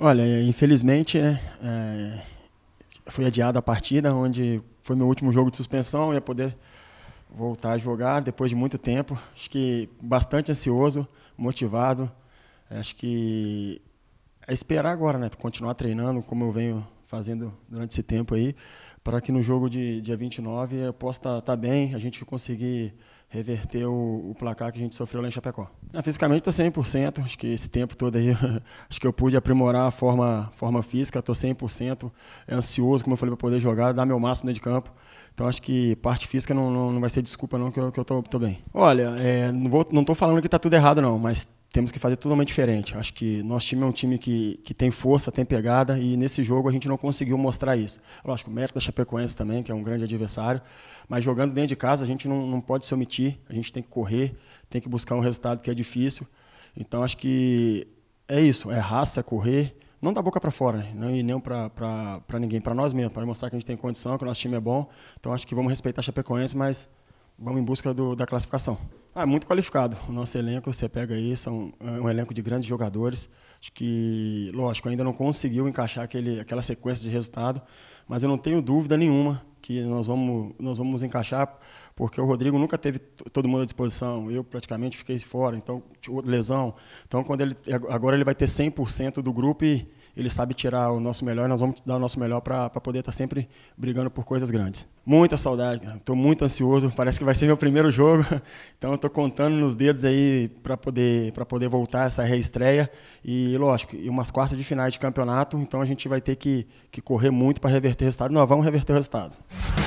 Olha, infelizmente, né, é, foi adiada a partida, onde foi meu último jogo de suspensão, ia poder voltar a jogar depois de muito tempo. Acho que bastante ansioso, motivado. Acho que é esperar agora, né? Continuar treinando como eu venho fazendo durante esse tempo aí, para que no jogo de dia 29 eu possa estar tá, tá bem, a gente conseguir reverter o, o, placar que a gente sofreu lá em Chapecó. fisicamente estou 100%, acho que esse tempo todo aí, acho que eu pude aprimorar a forma, forma física, estou 100%, é ansioso, como eu falei, para poder jogar, dar meu máximo dentro de campo. Então acho que parte física não, não, não vai ser desculpa não, que eu estou bem. Olha, é, não estou falando que está tudo errado não, mas temos que fazer totalmente diferente. Acho que nosso time é um time que, que tem força, tem pegada, e nesse jogo a gente não conseguiu mostrar isso. Lógico, o mérito da Chapecoense também, que é um grande adversário, mas jogando dentro de casa a gente não, não pode se omitir, a gente tem que correr, tem que buscar um resultado que é difícil. Então acho que é isso, é raça, é correr, não da boca para fora, né? não, e nem para ninguém, para nós mesmos, para mostrar que a gente tem condição, que o nosso time é bom. Então acho que vamos respeitar a Chapecoense, mas vamos em busca do, da classificação. Ah, muito qualificado. O nosso elenco, você pega aí, são é, um elenco de grandes jogadores. Acho que, lógico, ainda não conseguiu encaixar aquele, aquela sequência de resultado, mas eu não tenho dúvida nenhuma que nós vamos, nós vamos encaixar, porque o Rodrigo nunca teve todo mundo à disposição. Eu praticamente fiquei fora, então, lesão. Então, quando ele, agora ele vai ter 100% do grupo e ele sabe tirar o nosso melhor, nós vamos dar o nosso melhor para poder estar tá sempre brigando por coisas grandes. Muita saudade, estou muito ansioso, parece que vai ser meu primeiro jogo, então estou contando nos dedos aí para poder, poder voltar essa reestreia e, lógico, e umas quartas de finais de campeonato, então a gente vai ter que, que correr muito para reverter o resultado, nós vamos reverter o resultado.